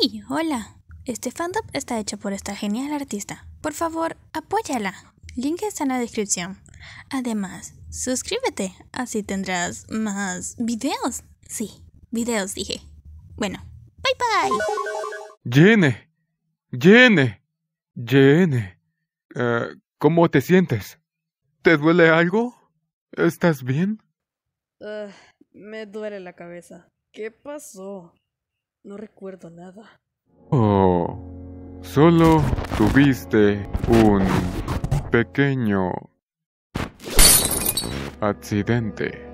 ¡Hey! ¡Hola! Este fandom está hecho por esta genial artista. Por favor, apóyala. Link está en la descripción. Además, suscríbete, así tendrás más videos. Sí, videos dije. Bueno, bye bye. Jene, Jene, eh, ¿cómo te sientes? ¿Te duele algo? ¿Estás bien? Ah, me duele la cabeza. ¿Qué pasó? No recuerdo nada. Oh, solo tuviste un pequeño accidente.